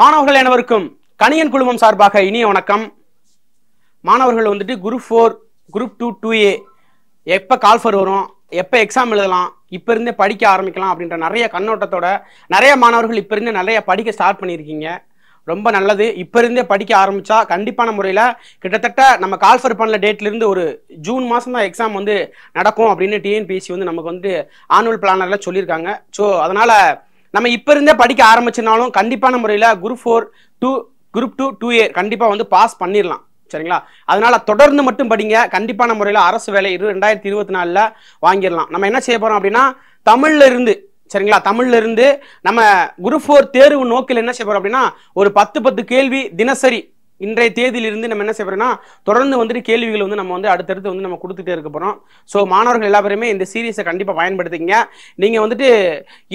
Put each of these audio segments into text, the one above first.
மாணவர்கள் அனைவருக்கும் கணியன் குழுமம் சார்பாக இனிய வணக்கம் மாணவர்கள் வந்துட்டு group four group two two A எப்போ கால்ஃபர் வரும் எப்போ எக்ஸாம் எழுதலாம் இப்போ இருந்தே படிக்க ஆரம்பிக்கலாம் அப்படின்ற நிறைய கண்ணோட்டத்தோட நிறைய மாணவர்கள் இப்போ இருந்தே நிறைய படிக்க ஸ்டார்ட் பண்ணியிருக்கீங்க ரொம்ப நல்லது இப்போ இருந்தே படிக்க ஆரம்பித்தா கண்டிப்பான முறையில் கிட்டத்தட்ட நம்ம கால்ஃபர் பண்ணல டேட்லேருந்து ஒரு ஜூன் மாதம் தான் எக்ஸாம் வந்து நடக்கும் அப்படின்னு டிஎன்பிஎஸ்சி வந்து நமக்கு வந்து ஆனுவல் பிளானரில் சொல்லியிருக்காங்க ஸோ அதனால் நம்ம இப்போ இருந்தே படிக்க ஆரம்பிச்சினாலும் கண்டிப்பான முறையில் group four two group two two A கண்டிப்பாக வந்து பாஸ் பண்ணிடலாம் சரிங்களா அதனால் தொடர்ந்து மட்டும் படிங்க கண்டிப்பான முறையில் அரசு வேலை இரு ரெண்டாயிரத்தி இருபத்தி நாலில் வாங்கிடலாம் நம்ம என்ன செய்ய போகிறோம் அப்படின்னா தமிழ்ல இருந்து சரிங்களா தமிழ்ல இருந்து நம்ம குரூப் ஃபோர் தேர்வு நோக்கில் என்ன செய்ய போறோம் அப்படின்னா ஒரு பத்து பத்து கேள்வி தினசரி இன்றைய தேதியிலிருந்து நம்ம என்ன செய்யறோம்னா தொடர்ந்து வந்துட்டு கேள்விகள் வந்து நம்ம வந்து அடுத்தடுத்து வந்து நம்ம கொடுத்துட்டே இருக்க போகிறோம் ஸோ மாணவர்கள் எல்லாருமே இந்த சீரியஸை கண்டிப்பாக பயன்படுத்திங்க நீங்கள் வந்துட்டு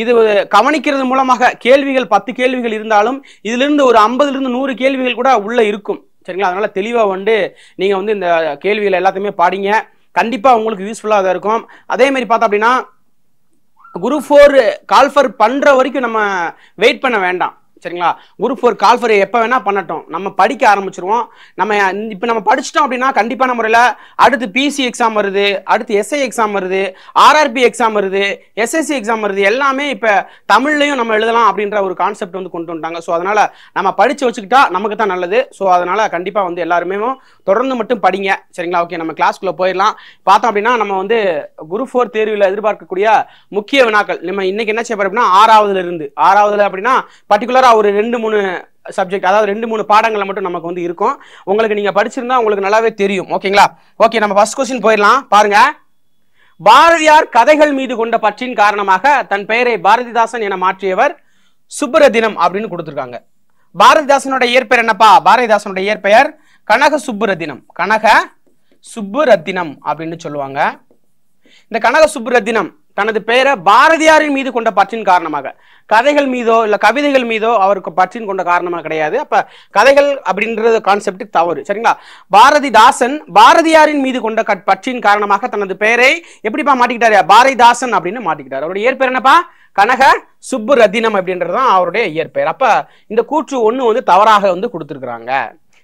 இது கவனிக்கிறது மூலமாக கேள்விகள் பத்து கேள்விகள் இருந்தாலும் இதுலேருந்து ஒரு ஐம்பதுலேருந்து நூறு கேள்விகள் கூட உள்ளே இருக்கும் சரிங்களா அதனால் தெளிவாக வந்து நீங்கள் வந்து இந்த கேள்விகள் எல்லாத்தையுமே பாடிங்க கண்டிப்பாக உங்களுக்கு யூஸ்ஃபுல்லாக தான் இருக்கும் அதே மாதிரி பார்த்தோம் அப்படின்னா குரூப் ஃபோர் கால்ஃபர் பண்ணுற வரைக்கும் நம்ம வெயிட் பண்ண வேண்டாம் சரிங்களா குரூப் ஃபோர் கால் ஃபோர் எப்போ வேணால் பண்ணட்டும் நம்ம படிக்க ஆரம்பிச்சிருவோம் நம்ம இப்போ நம்ம படிச்சிட்டோம் அப்படின்னா கண்டிப்பான முறையில் அடுத்து பிசி எக்ஸாம் வருது அடுத்து எஸ்ஐ எக்ஸாம் வருது ஆர்ஆர்பி எக்ஸாம் வருது எஸ்எஸ்சி எக்ஸாம் வருது எல்லாமே இப்போ தமிழ்லையும் நம்ம எழுதலாம் அப்படின்ற ஒரு கான்செப்ட் வந்து கொண்டு வந்துட்டாங்க ஸோ அதனால் நம்ம படித்து வச்சுக்கிட்டா நமக்கு தான் நல்லது ஸோ அதனால் கண்டிப்பாக வந்து எல்லாருமே தொடர்ந்து மட்டும் படிங்க சரிங்களா ஓகே நம்ம கிளாஸ்க்குள்ளே போயிடலாம் பார்த்தோம் அப்படின்னா நம்ம வந்து குரூப் ஃபோர் தேர்வில் எதிர்பார்க்கக்கூடிய முக்கிய வினாக்கள் நம்ம இன்னைக்கு என்ன செய்ய போகிறோம் அப்படின்னா ஆறாவதுல இருந்து ஆறாவதுல அப்படின்னா பர்டிகுலராக கண்டிப்பாக ஒரு ரெண்டு மூணு சப்ஜெக்ட் அதாவது ரெண்டு மூணு பாடங்களை மட்டும் நமக்கு வந்து இருக்கும் உங்களுக்கு நீங்கள் படிச்சிருந்தா உங்களுக்கு நல்லாவே தெரியும் ஓகேங்களா ஓகே நம்ம ஃபர்ஸ்ட் கொஸ்டின் போயிடலாம் பாருங்க பாரதியார் கதைகள் மீது கொண்ட பற்றின் காரணமாக தன் பெயரை பாரதிதாசன் என மாற்றியவர் தினம் அப்படின்னு கொடுத்துருக்காங்க பாரதிதாசனோட இயற்பெயர் என்னப்பா பாரதிதாசனுடைய இயற்பெயர் கனக சுப்புரத்தினம் கனக சுப்புரத்தினம் அப்படின்னு சொல்லுவாங்க இந்த கனக சுப்புரத்தினம் தனது பெயரை பாரதியாரின் மீது கொண்ட பற்றின் காரணமாக கதைகள் மீதோ இல்லை கவிதைகள் மீதோ அவருக்கு பற்றின் கொண்ட காரணமாக கிடையாது அப்போ கதைகள் அப்படின்றது கான்செப்ட் தவறு சரிங்களா பாரதிதாசன் பாரதியாரின் மீது கொண்ட கட் பற்றின் காரணமாக தனது பெயரை எப்படிப்பா மாட்டிக்கிட்டாரு பாரதிதாசன் அப்படின்னு மாட்டிக்கிட்டார் அவருடைய இயற்பெயர் என்னப்பா கனக சுப்பு ரத்தினம் அப்படின்றது தான் அவருடைய இயற்பெயர் அப்போ இந்த கூற்று ஒன்று வந்து தவறாக வந்து கொடுத்துருக்குறாங்க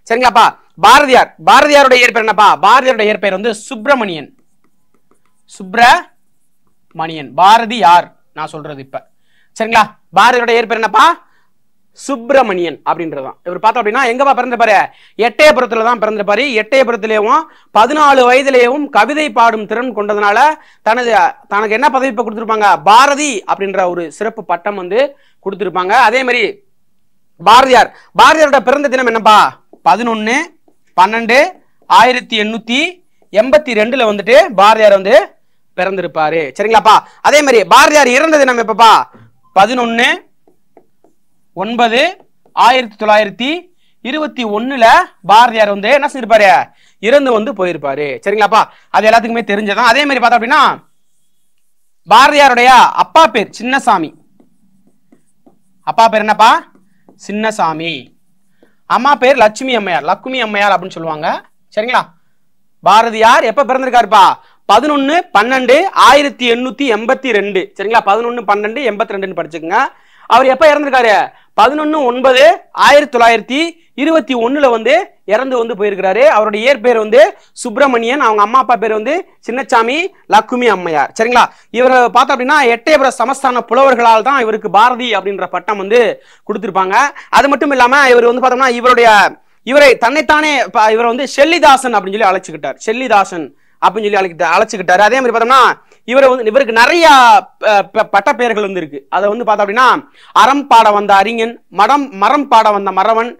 சரிங்களாப்பா பாரதியார் பாரதியாருடைய இயற்பெயர் என்னப்பா பாரதியாருடைய இயற்பெயர் வந்து சுப்பிரமணியன் சுப்ர மணியன் பாரதி யார் நான் சொல்றது இப்ப சரிங்களா பாரதியோட ஏற்பு என்னப்பா சுப்பிரமணியன் அப்படின்றதான் இவர் பார்த்தோம் அப்படின்னா எங்கப்பா பிறந்திருப்பாரு எட்டயபுரத்துல தான் பிறந்திருப்பாரு எட்டயபுரத்திலேயும் பதினாலு வயதிலேயும் கவிதை பாடும் திறன் கொண்டதுனால தனது தனக்கு என்ன பதவி இப்போ கொடுத்துருப்பாங்க பாரதி அப்படின்ற ஒரு சிறப்பு பட்டம் வந்து கொடுத்துருப்பாங்க அதே மாதிரி பாரதியார் பாரதியாரோட பிறந்த தினம் என்னப்பா பதினொன்று பன்னெண்டு ஆயிரத்தி எண்ணூற்றி எண்பத்தி ரெண்டில் வந்துட்டு பாரதியார் வந்து பிறந்திருப்பாரு சரிங்களாப்பா அதே மாதிரி பாரதியார் இறந்த தினம் எப்பப்பா பதினொன்னு ஒன்பது ஆயிரத்தி தொள்ளாயிரத்தி இருபத்தி ஒண்ணுல பாரதியார் வந்து என்ன செஞ்சிருப்பாரு இறந்து வந்து போயிருப்பாரு சரிங்களாப்பா அது எல்லாத்துக்குமே தெரிஞ்சதான் அதே மாதிரி பார்த்தோம் அப்படின்னா பாரதியாருடைய அப்பா பேர் சின்னசாமி அப்பா பேர் என்னப்பா சின்னசாமி அம்மா பேர் லட்சுமி அம்மையார் லக்குமி அம்மையார் அப்படின்னு சொல்லுவாங்க சரிங்களா பாரதியார் எப்ப பிறந்திருக்காருப்பா பதினொன்று பன்னெண்டு ஆயிரத்தி எண்ணூற்றி எண்பத்தி ரெண்டு சரிங்களா பதினொன்று பன்னெண்டு எண்பத்தி ரெண்டுன்னு படிச்சுக்கோங்க அவர் எப்போ இறந்துருக்காரு பதினொன்று ஒன்பது ஆயிரத்தி தொள்ளாயிரத்தி இருபத்தி ஒன்றில் வந்து இறந்து வந்து போயிருக்கிறாரு அவருடைய இயற்பெயர் வந்து சுப்பிரமணியன் அவங்க அம்மா அப்பா பேர் வந்து சின்னச்சாமி லக்குமி அம்மையார் சரிங்களா இவரை பார்த்தோம் அப்படின்னா எட்டயபுர சமஸ்தான புலவர்களால் தான் இவருக்கு பாரதி அப்படின்ற பட்டம் வந்து கொடுத்துருப்பாங்க அது மட்டும் இல்லாமல் இவர் வந்து பார்த்தோம்னா இவருடைய இவரை தன்னைத்தானே இவரை வந்து ஷெல்லிதாசன் அப்படின்னு சொல்லி அழைச்சிக்கிட்டார் ஷெல்லிதாசன் அப்படின்னு சொல்லி அழைக்கிட்ட அழைச்சிக்கிட்டாரு அதே மாதிரி பார்த்தோம்னா இவரை வந்து இவருக்கு நிறைய பட்டப்பெயர்கள் பெயர்கள் வந்து இருக்கு அதை வந்து பார்த்தோம் அப்படின்னா அறம் பாட வந்த அறிஞன் மடம் மரம் பாட வந்த மரவன்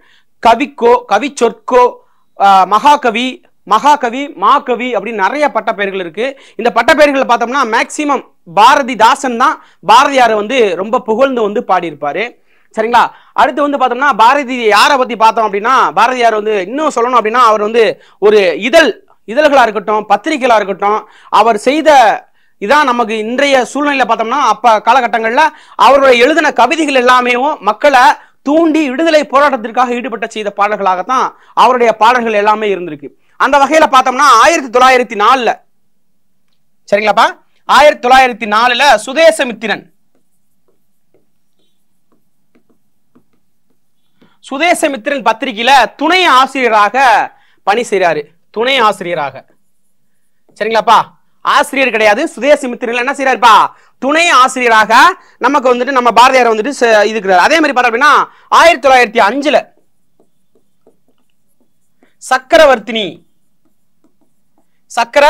கவிக்கோ கவி சொற்கோ மகாகவி மகாகவி மாகவி அப்படின்னு நிறைய பட்டப்பெயர்கள் இருக்கு இந்த பட்டப்பெயர்கள் பார்த்தோம்னா மேக்சிமம் பாரதி தாசன் தான் பாரதியார் வந்து ரொம்ப புகழ்ந்து வந்து பாடியிருப்பாரு சரிங்களா அடுத்து வந்து பார்த்தோம்னா பாரதி யாரை பற்றி பார்த்தோம் அப்படின்னா பாரதியார் வந்து இன்னும் சொல்லணும் அப்படின்னா அவர் வந்து ஒரு இதழ் இதழ்களாக இருக்கட்டும் பத்திரிகைகளாக இருக்கட்டும் அவர் செய்த இதான் நமக்கு இன்றைய சூழ்நிலையில் பார்த்தோம்னா அப்போ காலகட்டங்களில் அவருடைய எழுதின கவிதைகள் எல்லாமேவும் மக்களை தூண்டி விடுதலை போராட்டத்திற்காக ஈடுபட்ட செய்த பாடல்களாகத்தான் அவருடைய பாடல்கள் எல்லாமே இருந்திருக்கு அந்த வகையில் பார்த்தோம்னா ஆயிரத்தி தொள்ளாயிரத்தி நாலில் சரிங்களாப்பா ஆயிரத்தி தொள்ளாயிரத்தி நாலில் சுதேசமித்திரன் சுதேசமித்திரன் பத்திரிகையில் துணை ஆசிரியராக பணி செய்கிறாரு துணை ஆசிரியராக சரிங்களாப்பா ஆசிரியர் கிடையாது சுதேசி மித்திரில் என்ன செய்யறாருப்பா துணை ஆசிரியராக நமக்கு வந்துட்டு நம்ம பாரதியார் வந்துட்டு இதுக்கிறார் அதே மாதிரி பார்த்தோம் அப்படின்னா ஆயிரத்தி தொள்ளாயிரத்தி அஞ்சுல சக்கரவர்த்தினி சக்கர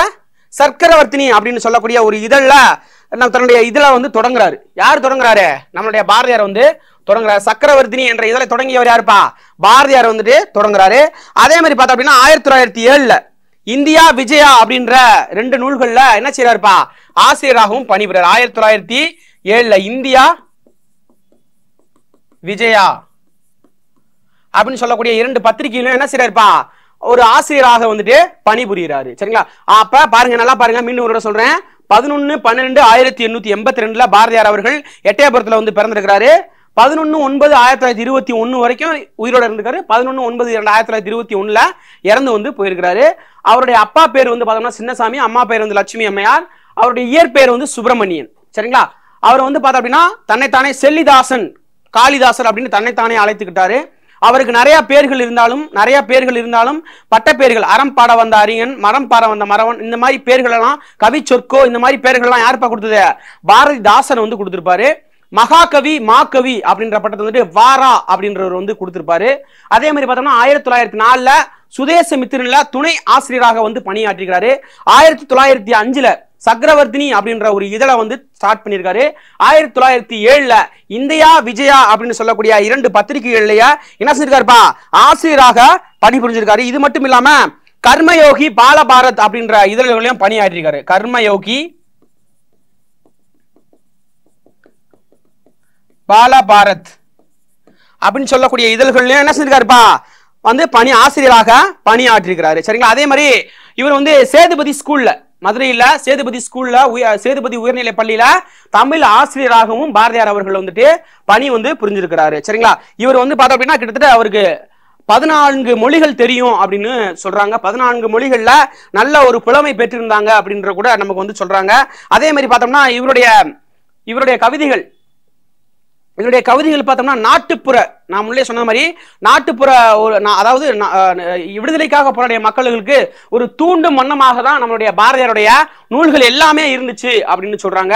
சர்க்கரவர்த்தினி அப்படின்னு சொல்லக்கூடிய ஒரு இதழ்ல தன்னுடைய இதில் வந்து தொடங்குறாரு யார் தொடங்குறாரு நம்மளுடைய பாரதியார் வந்து தொடங்குறாரு சக்கரவர்த்தினி என்ற இதில் தொடங்கியவர் யாருப்பா பாரதியார் வந்துட்டு தொடங்குறாரு அதே மாதிரி பார்த்தோம் அப்படின்னா ஆயிரத்தி தொள்ளாயிரத்தி ஏழில் இந்தியா விஜயா அப்படின்ற ரெண்டு நூல்களில் என்ன செய்யறாருப்பா ஆசிரியராகவும் பணிபுறார் ஆயிரத்தி தொள்ளாயிரத்தி ஏழில் இந்தியா விஜயா அப்படின்னு சொல்லக்கூடிய இரண்டு பத்திரிகையிலும் என்ன செய்யறாருப்பா ஒரு ஆசிரியராக வந்துட்டு பணிபுரிகிறாரு சரிங்களா அப்ப பாருங்க நல்லா பாருங்க மீண்டும் ஒரு சொல்றேன் பதினொன்று பன்னிரெண்டு ஆயிரத்தி எண்ணூற்றி எண்பத்தி ரெண்டில் பாரதியார் அவர்கள் எட்டயபுரத்தில் வந்து பிறந்திருக்கிறாரு பதினொன்று ஒன்பது ஆயிரத்தி தொள்ளாயிரத்தி இருபத்தி ஒன்று வரைக்கும் உயிரோடு இருந்திருக்காரு பதினொன்று ஒன்பது இரண்டு ஆயிரத்தி தொள்ளாயிரத்தி இருபத்தி ஒன்றில் இறந்து வந்து போயிருக்கிறாரு அவருடைய அப்பா பேர் வந்து பார்த்தோம்னா சின்னசாமி அம்மா பேர் வந்து லட்சுமி அம்மையார் அவருடைய இயற்பெயர் வந்து சுப்பிரமணியன் சரிங்களா அவர் வந்து பார்த்தோம் அப்படின்னா தன்னைத்தானே செல்லிதாசன் காளிதாசன் அப்படின்னு தன்னைத்தானே அழைத்துக்கிட்டாரு அவருக்கு நிறைய பேர்கள் இருந்தாலும் நிறைய பேர்கள் இருந்தாலும் பட்ட பேர்கள் அறம் பாட வந்த அரியன் மரம் பாட வந்த மரவன் இந்த மாதிரி பேர்களெல்லாம் கவி சொற்கோ இந்த மாதிரி பேர்கள்லாம் யாருப்பா கொடுத்தது பாரதிதாசன் வந்து கொடுத்துருப்பாரு மகாகவி மாகவி அப்படின்ற பட்டத்தை வந்துட்டு வாரா அப்படின்றவர் வந்து கொடுத்துருப்பாரு அதே மாதிரி பார்த்தோம்னா ஆயிரத்தி தொள்ளாயிரத்தி நாலில் சுதேச மித்திரனில் துணை ஆசிரியராக வந்து பணியாற்றுகிறாரு ஆயிரத்தி தொள்ளாயிரத்தி அஞ்சில் சக்கரவர்த்தினி அப்படின்ற ஒரு இதழை வந்து ஸ்டார்ட் பண்ணியிருக்காரு ஆயிரத்தி தொள்ளாயிரத்தி ஏழுல இந்தியா விஜயா அப்படின்னு சொல்லக்கூடிய இரண்டு பத்திரிகைகள்லயே என்ன செஞ்சிருக்காருப்பா ஆசிரியராக பணிபுரிஞ்சிருக்காரு இது மட்டும் இல்லாம கர்மயோகி பாலபாரத் அப்படின்ற இதழ்களையும் பணியாற்றிருக்காரு கர்மயோகி பாலபாரத் அப்படின்னு சொல்லக்கூடிய இதழ்கள்லயும் என்ன செஞ்சிருக்காருப்பா வந்து பணி ஆசிரியராக பணியாற்றிருக்கிறாரு சரிங்களா அதே மாதிரி இவர் வந்து சேதுபதி ஸ்கூல்ல மதுரையில் சேதுபதி ஸ்கூலில் சேதுபதி உயர்நிலை பள்ளியில் தமிழ் ஆசிரியராகவும் பாரதியார் அவர்கள் வந்துட்டு பணி வந்து புரிஞ்சிருக்கிறாரு சரிங்களா இவர் வந்து பார்த்தோம் அப்படின்னா கிட்டத்தட்ட அவருக்கு பதினான்கு மொழிகள் தெரியும் அப்படின்னு சொல்றாங்க பதினான்கு மொழிகளில் நல்ல ஒரு புலமை பெற்றிருந்தாங்க அப்படின்ற கூட நமக்கு வந்து சொல்றாங்க அதே மாதிரி பார்த்தோம்னா இவருடைய இவருடைய கவிதைகள் இதனுடைய கவிதைகள் பார்த்தோம்னா நாட்டுப்புற நான் முன்னே சொன்ன மாதிரி நாட்டுப்புற ஒரு அதாவது விடுதலைக்காக போராடிய மக்களுக்கு ஒரு தூண்டும் வண்ணமாக தான் நம்மளுடைய பாரதியாருடைய நூல்கள் எல்லாமே இருந்துச்சு அப்படின்னு சொல்றாங்க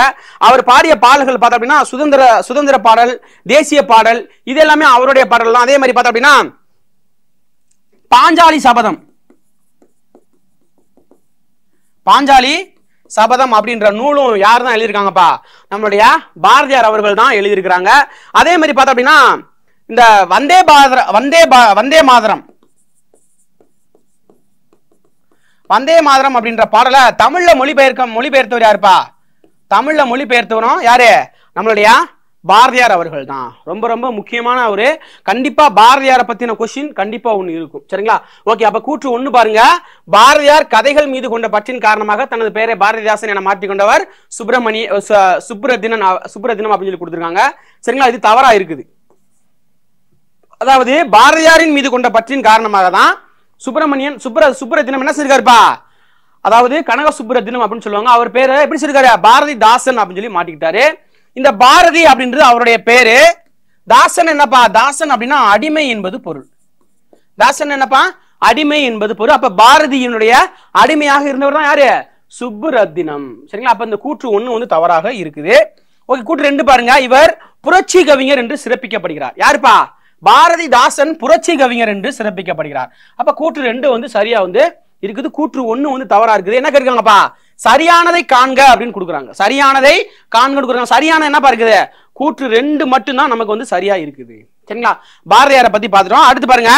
அவர் பாடிய பாடல்கள் பார்த்தோம் அப்படின்னா சுதந்திர சுதந்திர பாடல் தேசிய பாடல் இது எல்லாமே அவருடைய பாடல் தான் அதே மாதிரி பார்த்தோம் அப்படின்னா பாஞ்சாலி சபதம் பாஞ்சாலி சபதம் அப்படின்ற நூலும் யார் தான் எழுதியிருக்காங்கப்பா நம்மளுடைய பாரதியார் அவர்கள் தான் எழுதியிருக்கிறாங்க அதே மாதிரி பார்த்தோம் அப்படின்னா இந்த வந்தே பாதர வந்தே பா வந்தே மாதரம் வந்தே மாதரம் அப்படின்ற பாடலை தமிழ்ல மொழிபெயர்க்க மொழிபெயர்த்தவர் யாருப்பா தமிழ்ல மொழிபெயர்த்தவரும் யாரு நம்மளுடைய பாரதியார் அவர்கள் தான் ரொம்ப ரொம்ப முக்கியமான அவரு கண்டிப்பா பாரதியாரை பத்தின கொஸ்டின் கண்டிப்பா ஒன்று இருக்கும் சரிங்களா ஓகே அப்ப கூற்று ஒன்று பாருங்க பாரதியார் கதைகள் மீது கொண்ட பற்றின் காரணமாக தனது பெயரை பாரதிதாசன் என மாற்றிக்கொண்டவர் சுப்பிரமணி சுப்ரதினன் சுப்ரதினம் அப்படின்னு சொல்லி கொடுத்துருக்காங்க சரிங்களா இது தவறா இருக்குது அதாவது பாரதியாரின் மீது கொண்ட பற்றின் காரணமாக தான் சுப்பிரமணியன் சுப்ர சுப்ரதினம் என்ன செஞ்சிருக்காருப்பா அதாவது கனக சுப்ரதினம் அப்படின்னு சொல்லுவாங்க அவர் பேரை எப்படி சொல்லிருக்காரு பாரதிதாசன் அப்படின்னு சொல்லி மாட்டிக்கிட்டாரு இந்த பாரதி அப்படின்றது அவருடைய பேரு தாசன் என்னப்பா தாசன் அப்படின்னா அடிமை என்பது பொருள் தாசன் என்னப்பா அடிமை என்பது பொருள் அப்ப பாரதியினுடைய அடிமையாக இருந்தவர் தான் யாரு சுப்புரத்தினம் சரிங்களா அப்ப இந்த கூற்று ஒண்ணு வந்து தவறாக இருக்குது ஓகே கூற்று ரெண்டு பாருங்க இவர் புரட்சி கவிஞர் என்று சிறப்பிக்கப்படுகிறார் யாருப்பா பாரதி தாசன் புரட்சி கவிஞர் என்று சிறப்பிக்கப்படுகிறார் அப்ப கூற்று ரெண்டு வந்து சரியா வந்து இருக்குது கூற்று ஒண்ணு வந்து தவறா இருக்குது என்ன கேட்கிறாங்கப்பா சரியானதை காண்க அப்படின்னு கொடுக்குறாங்க சரியானதை காண்க கொடுக்குறாங்க சரியான என்ன இருக்குது கூற்று ரெண்டு மட்டும்தான் நமக்கு வந்து சரியா இருக்குது சரிங்களா பாரதியாரை பத்தி பார்த்துட்டோம் அடுத்து பாருங்க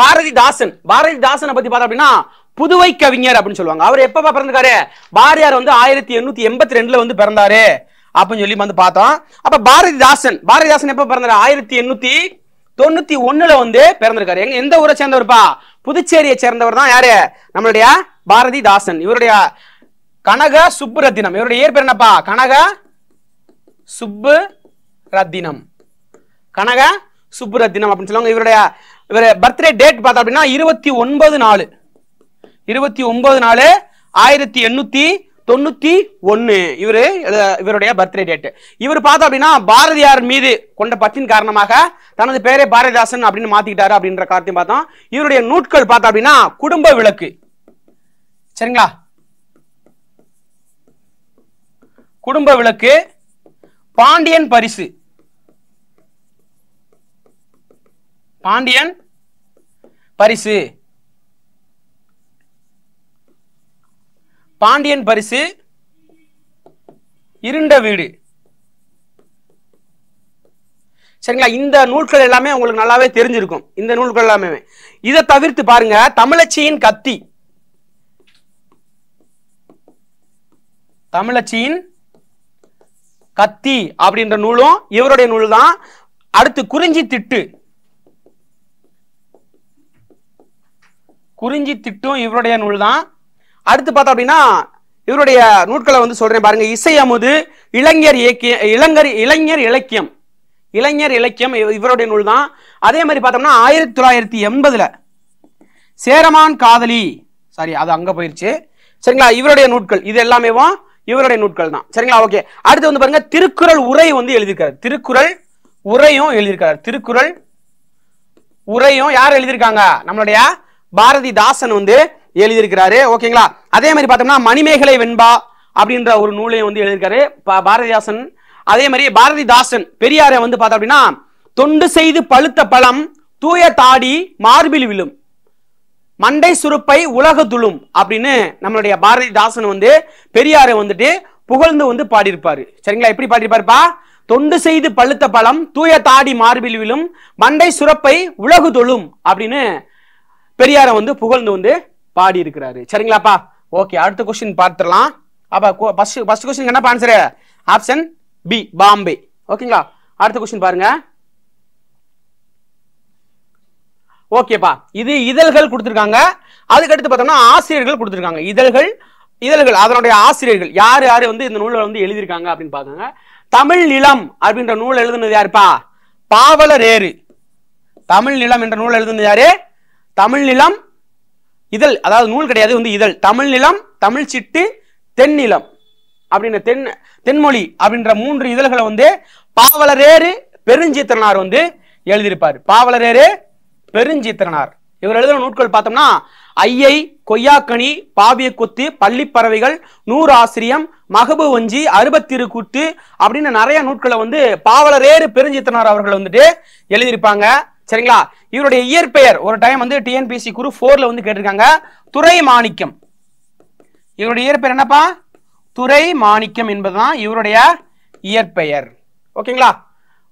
பாரதிதாசன் பாரதிதாசனை பத்தி பார்த்தோம் அப்படின்னா புதுவை கவிஞர் அப்படின்னு சொல்லுவாங்க அவர் எப்ப பிறந்திருக்காரு பாரதியார் வந்து ஆயிரத்தி எண்ணூத்தி எண்பத்தி ரெண்டுல வந்து பிறந்தாரு அப்படின்னு சொல்லி வந்து பார்த்தோம் அப்ப பாரதிதாசன் பாரதிதாசன் எப்ப பிறந்தாரு ஆயிரத்தி எண்ணூத்தி தொண்ணூத்தி ஒண்ணுல வந்து பிறந்திருக்காரு எங்க எந்த ஊரை சேர்ந்தவர்ப்பா புதுச்சேரியை சேர்ந்தவர் தான் யாரு நம்மளுடைய பாரதிதாசன் இவருடைய கனக சுப்புரத்தினம் இவருடைய இயற்பெயர் என்னப்பா கனக சுப்பு ரத்தினம் கனக சுப்புரத்தினம் அப்படின்னு சொல்லுவாங்க இவருடைய இவர் பர்த்டே டேட் பார்த்தா அப்படின்னா இருபத்தி ஒன்பது நாலு இருபத்தி ஒன்பது நாலு ஆயிரத்தி எண்ணூத்தி தொண்ணூத்தி ஒன்னு இவரு இவருடைய பர்த்டே டேட் இவர் பார்த்தோம் அப்படின்னா பாரதியார் மீது கொண்ட பற்றின் காரணமாக தனது பேரே பாரதிதாசன் அப்படின்னு மாத்திக்கிட்டாரு அப்படின்ற காரத்தையும் பார்த்தோம் இவருடைய நூட்கள் பார்த்தோம் அப்படின்னா குடும்ப விளக்கு சரிங்களா குடும்ப விளக்கு பாண்டியன் பரிசு பாண்டியன் பரிசு பாண்டியன் பரிசு இருண்ட வீடு சரிங்களா இந்த நூல்கள் எல்லாமே உங்களுக்கு நல்லாவே தெரிஞ்சிருக்கும் இந்த நூல்கள் எல்லாமே இதை தவிர்த்து பாருங்க தமிழச்சியின் கத்தி தமிழச்சியின் கத்தி அப்படின்ற நூலும் இவருடைய நூல் தான் அடுத்து குறிஞ்சி திட்டு குறிஞ்சி திட்டும் இவருடைய நூல் தான் அடுத்து பார்த்தோம் அப்படின்னா இவருடைய நூட்களை வந்து சொல்றேன் பாருங்க இசை அமுது இளைஞர் இயக்கிய இளைஞர் இளைஞர் இலக்கியம் இளைஞர் இலக்கியம் இவருடைய நூல் தான் அதே மாதிரி பார்த்தோம்னா ஆயிரத்தி தொள்ளாயிரத்தி எண்பதுல சேரமான் காதலி சாரி அது அங்க போயிருச்சு சரிங்களா இவருடைய நூட்கள் இது எல்லாமே இவருடைய நூட்கள் தான் சரிங்களா ஓகே அடுத்து வந்து பாருங்க திருக்குறள் உரை வந்து எழுதியிருக்காரு திருக்குறள் உரையும் எழுதியிருக்காரு திருக்குறள் உரையும் யார் எழுதியிருக்காங்க நம்மளுடைய பாரதிதாசன் வந்து எழுதியிருக்கிறாரு ஓகேங்களா அதே மாதிரி பார்த்தோம்னா மணிமேகலை வெண்பா அப்படின்ற ஒரு நூலையும் வந்து எழுதியிருக்காரு பாரதிதாசன் அதே மாதிரி பாரதிதாசன் பெரியாரை வந்து பார்த்தோம் அப்படின்னா தொண்டு செய்து பழுத்த பழம் தூய தாடி மார்பில் விழும் மண்டை சுருப்பை உலக துளும் அப்படின்னு நம்மளுடைய பாரதிதாசன் வந்து பெரியாரை வந்துட்டு புகழ்ந்து வந்து பாடியிருப்பாரு சரிங்களா எப்படி பாடியிருப்பாருப்பா தொண்டு செய்து பழுத்த பழம் தூய தாடி மார்பில் விழும் மண்டை சுரப்பை உலகு தொழும் அப்படின்னு பெரியாரை வந்து புகழ்ந்து வந்து பாடி இருக்கிறாரு சரிங்களாப்பா ஓகே அடுத்த கொஸ்டின் பார்த்துடலாம் அப்போ ஃபர்ஸ்ட் ஃபர்ஸ்ட் கொஸ்டின் என்னப்பா ஆன்சரு ஆப்ஷன் பி பாம்பே ஓகேங்களா அடுத்த கொஸ்டின் பாருங்க ஓகேப்பா இது இதழ்கள் கொடுத்துருக்காங்க அதுக்கடுத்து பார்த்தோம்னா ஆசிரியர்கள் கொடுத்துருக்காங்க இதழ்கள் இதழ்கள் அதனுடைய ஆசிரியர்கள் யார் யார் வந்து இந்த நூலை வந்து எழுதியிருக்காங்க அப்படின்னு பார்த்தாங்க தமிழ் நிலம் அப்படின்ற நூல் எழுதுனது யாருப்பா பாவலரேரு தமிழ் நிலம் என்ற நூல் எழுதுனது யாரு தமிழ் நிலம் இதழ் அதாவது நூல் கிடையாது வந்து இதழ் தமிழ் நிலம் தமிழ் சிட்டு தென்னிலம் அப்படின்னு தென் தென்மொழி அப்படின்ற மூன்று இதழ்களை வந்து பாவலரேறு பெருஞ்சித்திரனார் வந்து எழுதியிருப்பார் பாவலரேறு பெருஞ்சித்திரனார் இவர் எழுதுற நூட்கள் பார்த்தோம்னா ஐயை கொய்யாக்கனி பாவிய கொத்து பள்ளிப்பறவைகள் நூறு ஆசிரியம் மகபு வஞ்சி அறுபத்திரு கூத்து அப்படின்னு நிறைய நூட்களை வந்து பாவலரேறு பெருஞ்சித்திரனார் அவர்கள் வந்துட்டு எழுதியிருப்பாங்க சரிங்களா இவருடைய இயற்பெயர் ஒரு டைம் வந்து டிஎன்பிசி குரு போர்ல வந்து கேட்டிருக்காங்க துறை மாணிக்கம் இவருடைய இயற்பெயர் என்னப்பா துறை மாணிக்கம் என்பதுதான் இவருடைய இயற்பெயர் ஓகேங்களா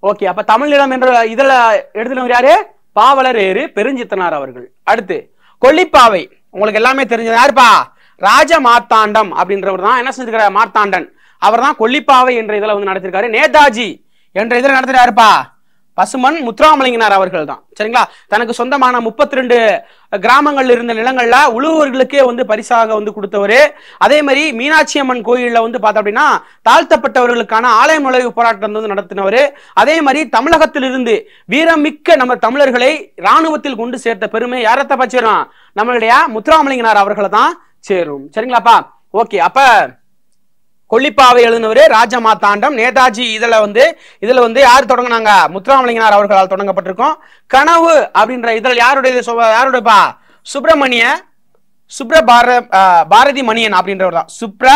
ஓகே அப்ப தமிழிடம் என்ற இதுல எழுதினவர் யாரு பாவலர் ஏறு பெருஞ்சித்தனார் அவர்கள் அடுத்து கொல்லிப்பாவை உங்களுக்கு எல்லாமே தெரிஞ்சது யாருப்பா ராஜ மார்த்தாண்டம் அப்படின்றவர் தான் என்ன செஞ்சிருக்கிறார் மார்த்தாண்டன் அவர் தான் கொல்லிப்பாவை என்ற இதில் வந்து நடத்திருக்காரு நேதாஜி என்ற இதில் நடத்துறாருப்பா பசுமன் முத்துராமலிங்கனார் அவர்கள் தான் சரிங்களா தனக்கு சொந்தமான முப்பத்தி ரெண்டு கிராமங்கள் இருந்த நிலங்கள்ல உழுவர்களுக்கே வந்து பரிசாக வந்து கொடுத்தவர் அதே மாதிரி மீனாட்சி அம்மன் கோயிலில் வந்து பார்த்தோம் அப்படின்னா தாழ்த்தப்பட்டவர்களுக்கான ஆலய நுழைவு போராட்டம் வந்து நடத்தினவர் அதே மாதிரி தமிழகத்திலிருந்து வீரமிக்க நம்ம தமிழர்களை இராணுவத்தில் கொண்டு சேர்த்த பெருமை யாரத்தை பச்சிடும் நம்மளுடைய முத்துராமலிங்கனார் அவர்களை தான் சேரும் சரிங்களாப்பா ஓகே அப்போ கொல்லிப்பாவை எழுதினவர் ராஜமாத்தாண்டம் நேதாஜி இதில் வந்து இதில் வந்து யார் தொடங்கினாங்க முத்துராமலிங்கனார் அவர்களால் தொடங்கப்பட்டிருக்கோம் கனவு அப்படின்ற இதில் யாருடைய யாருடையப்பா சுப்பிரமணிய சுப்ர பாரதி மணியன் அப்படின்றவர் தான் சுப்ர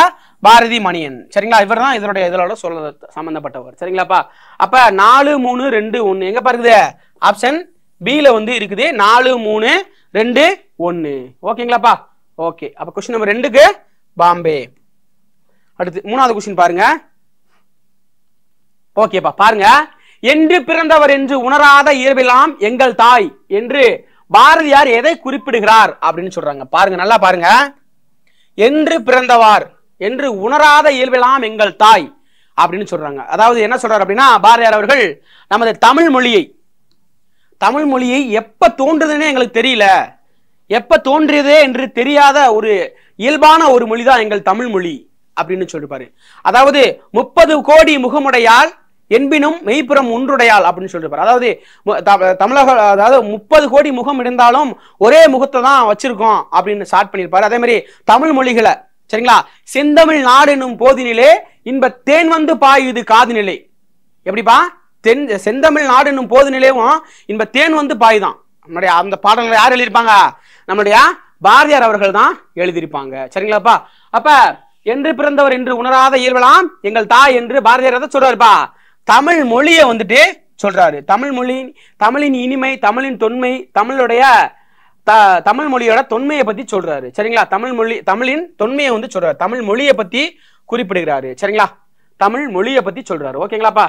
பாரதி மணியன் சரிங்களா இவர் தான் இதனுடைய இதனோட சொல்ல சம்மந்தப்பட்டவர் சரிங்களாப்பா அப்போ நாலு மூணு ரெண்டு ஒன்று எங்கே பாருக்குது ஆப்ஷன் பியில் வந்து இருக்குது நாலு மூணு ரெண்டு ஒன்று ஓகேங்களாப்பா ஓகே அப்போ கொஸ்டின் நம்பர் ரெண்டுக்கு பாம்பே அடுத்து மூணாவது கொஸ்டின் பாருங்க ஓகேப்பா பாருங்க என்று பிறந்தவர் என்று உணராத இயல்பெல்லாம் எங்கள் தாய் என்று பாரதியார் எதை குறிப்பிடுகிறார் அப்படின்னு சொல்றாங்க பாருங்க நல்லா பாருங்க என்று பிறந்தவர் என்று உணராத இயல்பெல்லாம் எங்கள் தாய் அப்படின்னு சொல்றாங்க அதாவது என்ன சொல்றாரு அப்படின்னா பாரதியார் அவர்கள் நமது தமிழ் மொழியை தமிழ் மொழியை எப்ப தோன்றுதுன்னே எங்களுக்கு தெரியல எப்ப தோன்றியதே என்று தெரியாத ஒரு இயல்பான ஒரு மொழி தான் எங்கள் தமிழ் மொழி அப்படின்னு சொல்லிருப்பாரு அதாவது முப்பது கோடி முகமுடையால் என்பினும் மெய்ப்புறம் ஒன்றுடையால் அப்படின்னு சொல்லியிருப்பார் அதாவது தமிழக அதாவது முப்பது கோடி முகம் இருந்தாலும் ஒரே முகத்தை தான் வச்சிருக்கோம் அப்படின்னு ஸ்டார்ட் பண்ணியிருப்பாரு அதே மாதிரி தமிழ் மொழிகளை சரிங்களா செந்தமிழ் நாடு போதி போதினிலே இன்ப தேன் வந்து பாயுது காது நிலை எப்படிப்பா தென் செந்தமிழ் நாடு என்னும் போது நிலையவும் இன்ப தேன் வந்து பாயுதான் நம்முடைய அந்த பாடல்களை யார் எழுதியிருப்பாங்க நம்முடைய பாரதியார் அவர்கள் தான் எழுதியிருப்பாங்க சரிங்களாப்பா அப்ப என்று பிறந்தவர் என்று உணராத இயல்பலாம் எங்கள் தாய் என்று பாரதியார் தான் சொல்றாருப்பா தமிழ் மொழியை வந்துட்டு சொல்றாரு தமிழ் மொழியின் தமிழின் இனிமை தமிழின் தொன்மை தமிழுடைய த தமிழ் மொழியோட தொன்மையை பத்தி சொல்றாரு சரிங்களா தமிழ் மொழி தமிழின் தொன்மையை வந்து சொல்றாரு தமிழ் மொழியை பத்தி குறிப்பிடுகிறாரு சரிங்களா தமிழ் மொழியை பத்தி சொல்றாரு ஓகேங்களாப்பா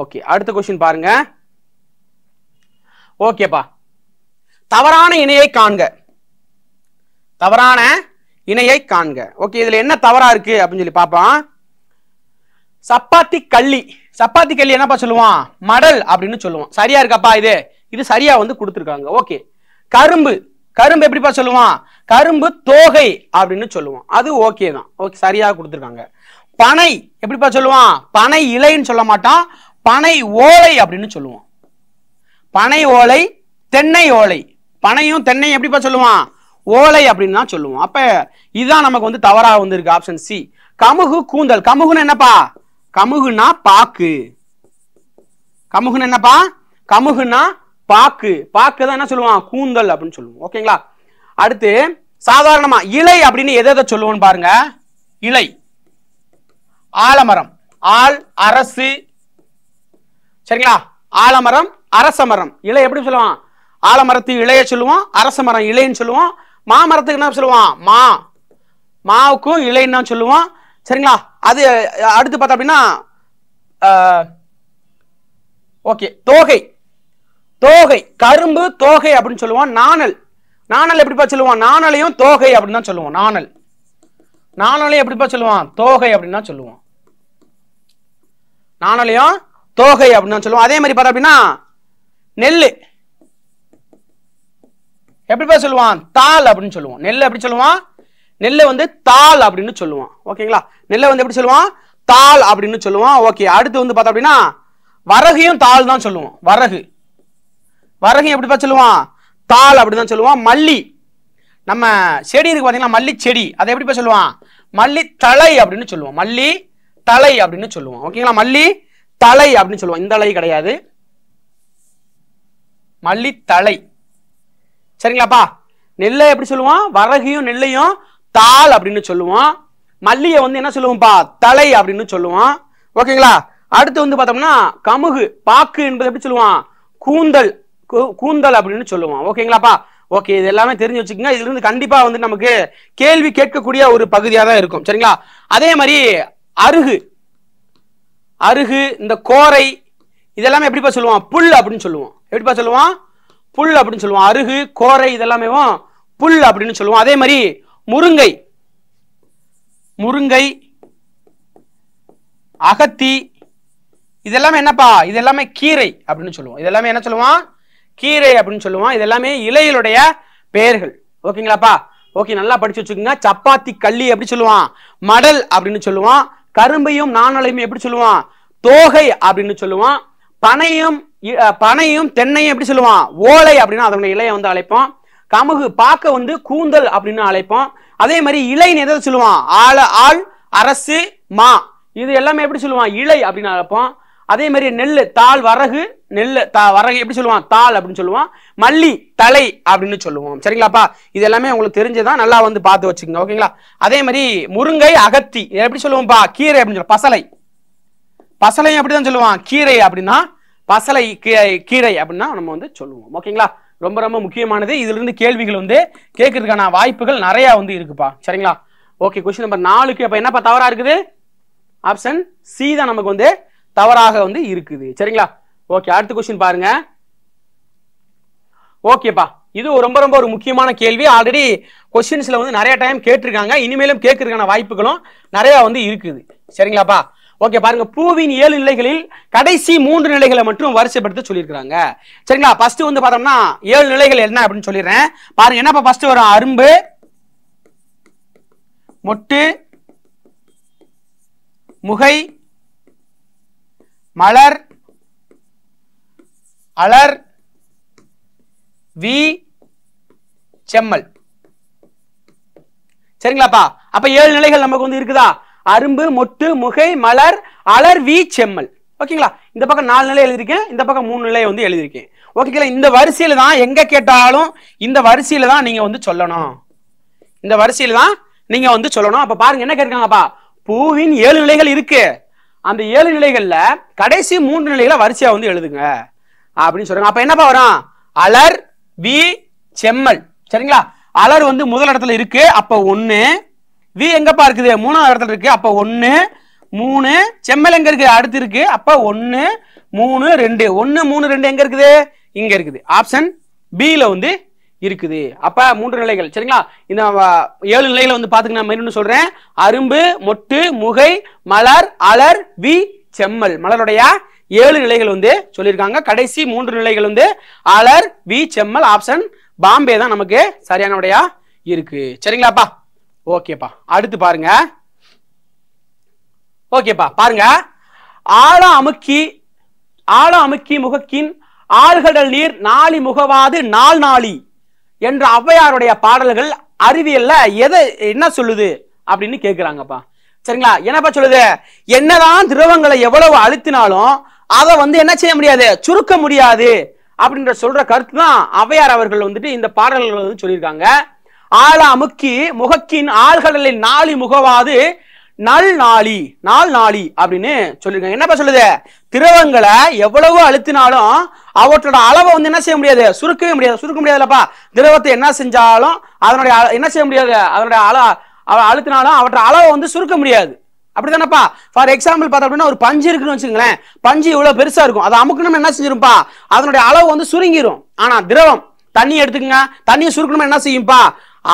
ஓகே அடுத்த கொஸ்டின் பாருங்க ஓகேப்பா தவறான இணையை காண்க தவறான இணையை காண்க ஓகே இதுல என்ன தவறா இருக்கு அப்படின்னு சொல்லி பாப்பான் சப்பாத்தி கள்ளி சப்பாத்தி கள்ளி என்னப்பா சொல்லுவான் மடல் அப்படின்னு சொல்லுவான் சரியா இருக்காப்பா இது இது சரியா வந்து கொடுத்துருக்காங்க ஓகே கரும்பு கரும்பு எப்படிப்பா சொல்லுவான் கரும்பு தோகை அப்படின்னு சொல்லுவான் அது ஓகே தான் ஓகே சரியா கொடுத்துருக்காங்க பனை எப்படிப்பா சொல்லுவான் பனை இலைன்னு சொல்ல மாட்டான் பனை ஓலை அப்படின்னு சொல்லுவான் பனை ஓலை தென்னை ஓலை பனையும் தென்னையும் எப்படிப்பா சொல்லுவான் ஓலை அப்படின்னு தான் சொல்லுவோம் அப்போ இதுதான் நமக்கு வந்து தவறாக வந்திருக்கு ஆப்ஷன் சி கமுகு கூந்தல் கமுகுன்னு என்னப்பா கமுகுனா பாக்கு கமுகுன்னு என்னப்பா கமுகுனா பாக்கு பாக்கு தான் என்ன சொல்லுவான் கூந்தல் அப்படின்னு சொல்லுவோம் ஓகேங்களா அடுத்து சாதாரணமா இலை அப்படின்னு எதை எதை சொல்லுவோம்னு பாருங்க இலை ஆலமரம் ஆள் அரசு சரிங்களா ஆலமரம் அரச மரம் இலை எப்படி சொல்லுவான் ஆலமரத்து இலையை சொல்லுவோம் அரச மரம் இலைன்னு சொல்லுவோம் மாமரத்துக்கு என்ன சொல்லுவான் மா மாவுக்கும் இலைன்னா சொல்லுவோம் சரிங்களா அது அடுத்து பார்த்தா அப்படின்னா ஓகே தோகை தோகை கரும்பு தோகை அப்படின்னு சொல்லுவோம் நாணல் நாணல் எப்படிப்பா சொல்லுவான் நாணலையும் தோகை அப்படின்னு தான் சொல்லுவோம் நாணல் நாணலையும் எப்படிப்பா சொல்லுவான் தோகை அப்படின்னு தான் சொல்லுவோம் நாணலையும் தோகை அப்படின்னு தான் சொல்லுவோம் அதே மாதிரி பார்த்தா அப்படின்னா நெல் எப்படிப்பா சொல்லுவான் தால் அப்படின்னு சொல்லுவோம் நெல் எப்படி சொல்லுவான் நெல்லை வந்து தால் அப்படின்னு சொல்லுவான் ஓகேங்களா நெல்லை வந்து எப்படி சொல்லுவான் தால் அப்படின்னு சொல்லுவான் ஓகே அடுத்து வந்து பார்த்தோம் அப்படின்னா வரகையும் தாள் தான் சொல்லுவோம் வரகு வரகையும் எப்படிப்பா சொல்லுவான் தாள் அப்படின்னு தான் சொல்லுவான் மல்லி நம்ம செடி இருக்கு பார்த்தீங்கன்னா மல்லி செடி அதை எப்படிப்பா சொல்லுவான் மல்லி தலை அப்படின்னு சொல்லுவோம் மல்லி தலை அப்படின்னு சொல்லுவோம் ஓகேங்களா மல்லி தலை அப்படின்னு சொல்லுவோம் இந்த அலை கிடையாது மல்லி தலை சரிங்களாப்பா நெல்லை எப்படி சொல்லுவோம் வரகையும் நெல்லையும் தாள் அப்படின்னு சொல்லுவோம் மல்லியை வந்து என்ன சொல்லுவோம்ப்பா தலை அப்படின்னு சொல்லுவோம் ஓகேங்களா அடுத்து வந்து பார்த்தோம்னா கமுகு பாக்கு என்பது எப்படி சொல்லுவான் கூந்தல் கூந்தல் அப்படின்னு சொல்லுவான் ஓகேங்களாப்பா ஓகே இது எல்லாமே தெரிஞ்சு வச்சுக்கோங்க இதுல இருந்து கண்டிப்பா வந்து நமக்கு கேள்வி கேட்கக்கூடிய ஒரு பகுதியாக தான் இருக்கும் சரிங்களா அதே மாதிரி அருகு அருகு இந்த கோரை இதெல்லாமே எப்படிப்பா சொல்லுவான் புல் அப்படின்னு சொல்லுவோம் எப்படிப்பா சொல்லுவான் புல் அப்படின்னு சொல்லுவோம் அருகு கோரை இதெல்லாமே புல் அப்படின்னு சொல்லுவோம் அதே மாதிரி முருங்கை முருங்கை அகத்தி இதெல்லாமே என்னப்பா இது எல்லாமே கீரை அப்படின்னு சொல்லுவோம் இதெல்லாமே என்ன சொல்லுவான் கீரை அப்படின்னு சொல்லுவான் இதெல்லாமே இலைகளுடைய பெயர்கள் ஓகேங்களாப்பா ஓகே நல்லா படிச்சு வச்சுக்கோங்க சப்பாத்தி கள்ளி எப்படி சொல்லுவான் மடல் அப்படின்னு சொல்லுவான் கரும்பையும் நானலையும் எப்படி சொல்லுவான் தோகை அப்படின்னு சொல்லுவான் பனையும் பனையும் தென்னையும் எப்படி சொல்லுவான் ஓலை அப்படின்னா அதனுடைய இலையை வந்து அழைப்போம் கமுகு பார்க்க வந்து கூந்தல் அப்படின்னு அழைப்போம் அதே மாதிரி இலைன்னு எதை சொல்லுவான் ஆழ ஆள் அரசு மா இது எல்லாமே எப்படி சொல்லுவான் இலை அப்படின்னு அழைப்போம் அதே மாதிரி நெல் தாள் வரகு நெல் தா வரகு எப்படி சொல்லுவான் தாள் அப்படின்னு சொல்லுவான் மல்லி தலை அப்படின்னு சொல்லுவோம் சரிங்களாப்பா இது எல்லாமே உங்களுக்கு தெரிஞ்சதான் நல்லா வந்து பார்த்து வச்சுக்கோங்க ஓகேங்களா அதே மாதிரி முருங்கை அகத்தி எப்படி சொல்லுவோம்ப்பா கீரை அப்படின்னு சொல்லுவோம் பசலை பசலையும் அப்படிதான் சொல்லுவான் கீரை அப்படின்னா பசலை கீரை அப்படின்னா நம்ம வந்து சொல்லுவோம் ஓகேங்களா ரொம்ப ரொம்ப முக்கியமானது இதுலேருந்து கேள்விகள் வந்து கேட்கறதுக்கான வாய்ப்புகள் நிறையா வந்து இருக்குப்பா சரிங்களா ஓகே கொஸ்டின் நம்பர் நாலுக்கு அப்போ என்னப்பா தவறாக இருக்குது ஆப்ஷன் சி தான் நமக்கு வந்து தவறாக வந்து இருக்குது சரிங்களா ஓகே அடுத்த கொஸ்டின் பாருங்க ஓகேப்பா இது ரொம்ப ரொம்ப ஒரு முக்கியமான கேள்வி ஆல்ரெடி கொஸ்டின்ஸ்ல வந்து நிறைய டைம் கேட்டிருக்காங்க இனிமேலும் கேட்கறதுக்கான வாய்ப்புகளும் நிறையா வந்து இருக்குது சரிங்களாப்பா ஓகே பாருங்க பூவின் ஏழு நிலைகளில் கடைசி மூன்று நிலைகளை மட்டும் வரிசைப்படுத்த சொல்லியிருக்கிறாங்க சரிங்களா ஃபர்ஸ்ட் வந்து பார்த்தோம்னா ஏழு நிலைகள் என்ன அப்படின்னு சொல்லிடுறேன் பாருங்க என்னப்பா ஃபர்ஸ்ட் வரும் அரும்பு மொட்டு முகை மலர் அலர் வி செம்மல் சரிங்களாப்பா அப்ப ஏழு நிலைகள் நமக்கு வந்து இருக்குதா அரும்பு மொட்டு முகை மலர் அலர் வி செம்மல் ஓகேங்களா இந்த பக்கம் நாலு நிலை எழுதியிருக்கேன் இந்த பக்கம் மூணு நிலையை வந்து எழுதியிருக்கேன் ஓகேங்களா இந்த வரிசையில் தான் எங்கே கேட்டாலும் இந்த வரிசையில் தான் நீங்கள் வந்து சொல்லணும் இந்த வரிசையில் தான் நீங்கள் வந்து சொல்லணும் அப்போ பாருங்க என்ன கேட்குறாங்கப்பா பூவின் ஏழு நிலைகள் இருக்கு அந்த ஏழு நிலைகளில் கடைசி மூன்று நிலைகளை வரிசையாக வந்து எழுதுங்க அப்படின்னு சொல்றாங்க அப்போ என்னப்பா வரும் அலர் வி செம்மல் சரிங்களா அலர் வந்து முதல் இடத்துல இருக்கு அப்போ ஒன்று வி எங்கப்பா இருக்குது மூணாவது இடத்துல இருக்கு அப்போ ஒன்று மூணு செம்மல் எங்கே இருக்குது அடுத்து இருக்கு அப்போ ஒன்று மூணு ரெண்டு ஒன்று மூணு ரெண்டு எங்கே இருக்குது இங்கே இருக்குது ஆப்ஷன் பியில் வந்து இருக்குது அப்போ மூன்று நிலைகள் சரிங்களா இந்த ஏழு நிலைகளை வந்து பார்த்துக்க நான் மெயின்னு சொல்கிறேன் அரும்பு மொட்டு முகை மலர் அலர் வி செம்மல் மலருடைய ஏழு நிலைகள் வந்து சொல்லியிருக்காங்க கடைசி மூன்று நிலைகள் வந்து அலர் வி செம்மல் ஆப்ஷன் பாம்பே தான் நமக்கு சரியான விடையா இருக்கு சரிங்களாப்பா ஓகேப்பா அடுத்து பாருங்க ஓகேப்பா பாருங்க ஆழம் அமுக்கி ஆழம் அமுக்கி முகக்கின் ஆழ்கடல் நீர் நாளி முகவாது நாள் நாளி என்ற ஔவையாருடைய பாடல்கள் அறிவியல்ல எதை என்ன சொல்லுது அப்படின்னு கேட்குறாங்கப்பா சரிங்களா என்னப்பா சொல்லுது என்னதான் திரவங்களை எவ்வளவு அழுத்தினாலும் அதை வந்து என்ன செய்ய முடியாது சுருக்க முடியாது அப்படின்ற சொல்ற கருத்து தான் ஔவையார் அவர்கள் வந்துட்டு இந்த பாடல்கள் வந்து சொல்லியிருக்காங்க ஆள அமுக்கி முகக்கின் ஆழ்கடலில் நாளி முகவாது நல் நாளி நாள் நாளி அப்படின்னு சொல்லியிருக்காங்க என்னப்பா சொல்லுது திரவங்களை எவ்வளவோ அழுத்தினாலும் அவற்றோட அளவை வந்து என்ன செய்ய முடியாது சுருக்கவே முடியாது சுருக்க முடியாதுல்லப்பா திரவத்தை என்ன செஞ்சாலும் அதனுடைய என்ன செய்ய முடியாது அதனுடைய அள அழுத்தினாலும் அவற்றை அளவை வந்து சுருக்க முடியாது அப்படிதானப்பா ஃபார் எக்ஸாம்பிள் பார்த்தோம் அப்படின்னா ஒரு பஞ்சு இருக்குன்னு வச்சுங்களேன் பஞ்சு இவ்வளோ பெருசாக இருக்கும் அதை அமுக்கணும்னு என்ன செஞ்சிருப்பா அதனுடைய அளவு வந்து சுருங்கிரும் ஆனால் திரவம் தண்ணி எடுத்துக்கங்க தண்ணியை சுருக்கணும்னு என்ன செய்யும்ப்பா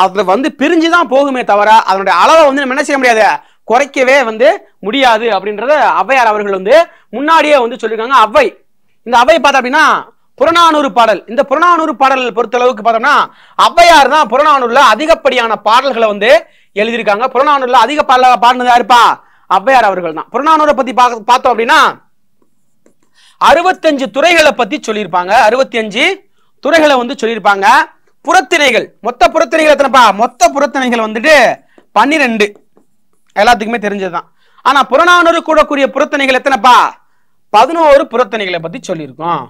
அது வந்து பிரிஞ்சு தான் போகுமே தவிர அதனுடைய அளவை வந்து நம்ம என்ன செய்ய முடியாது குறைக்கவே வந்து முடியாது அப்படின்றத அவ்வையார் அவர்கள் வந்து முன்னாடியே வந்து சொல்லியிருக்காங்க அவ்வை இந்த அவ்வை பார்த்தா அப்படின்னா புறநானூறு பாடல் இந்த புறநானூறு பாடல் பொறுத்தளவுக்கு பார்த்தோம்னா அவ்வையார் தான் புறநானூரில் அதிகப்படியான பாடல்களை வந்து எழுதியிருக்காங்க புறநானூரில் அதிக பாடல பாடினதா இருப்பா அவ்வையார் அவர்கள் தான் புறநானூரை பற்றி பார்த்தோம் அப்படின்னா அறுபத்தஞ்சு துறைகளை பற்றி சொல்லியிருப்பாங்க அறுபத்தி அஞ்சு துறைகளை வந்து சொல்லியிருப்பாங்க புறத்திணைகள் மொத்த புறத்திணைகள் எத்தனைப்பா மொத்த புறத்திணைகள் வந்துட்டு பன்னிரெண்டு எல்லாத்துக்குமே தெரிஞ்சதுதான் ஆனா புறநானூறு கூடக்கூடிய புறத்தணைகள் எத்தனைப்பா பதினோரு புறத்தணைகளை பத்தி சொல்லியிருக்கோம்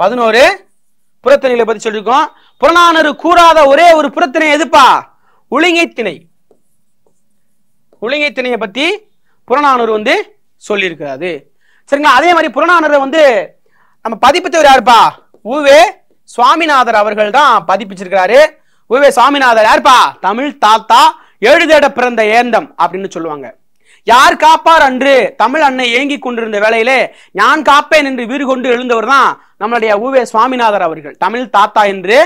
பதினோரு புறத்தணைகளை பத்தி சொல்லியிருக்கோம் புறநானூறு கூறாத ஒரே ஒரு புறத்திணை எதுப்பா உளிங்கை திணை உளிங்கை திணையை பத்தி புறநானூறு வந்து சொல்லியிருக்கிறாரு சரிங்களா அதே மாதிரி புறநானூறு வந்து நம்ம பதிப்பு தவிர யாருப்பா ஊவே சுவாமிநாதர் அவர்கள் தான் பதிப்பிச்சிருக்கிறாரு உவே சுவாமிநாதர் யார்ப்பா தமிழ் தாத்தா எழுதேட பிறந்த ஏந்தம் அப்படின்னு சொல்லுவாங்க யார் காப்பார் அன்று தமிழ் அன்னை ஏங்கி கொண்டிருந்த வேலையிலே நான் காப்பேன் என்று வீறு கொண்டு எழுந்தவர் தான் நம்மளுடைய உவே சுவாமிநாதர் அவர்கள் தமிழ் தாத்தா என்று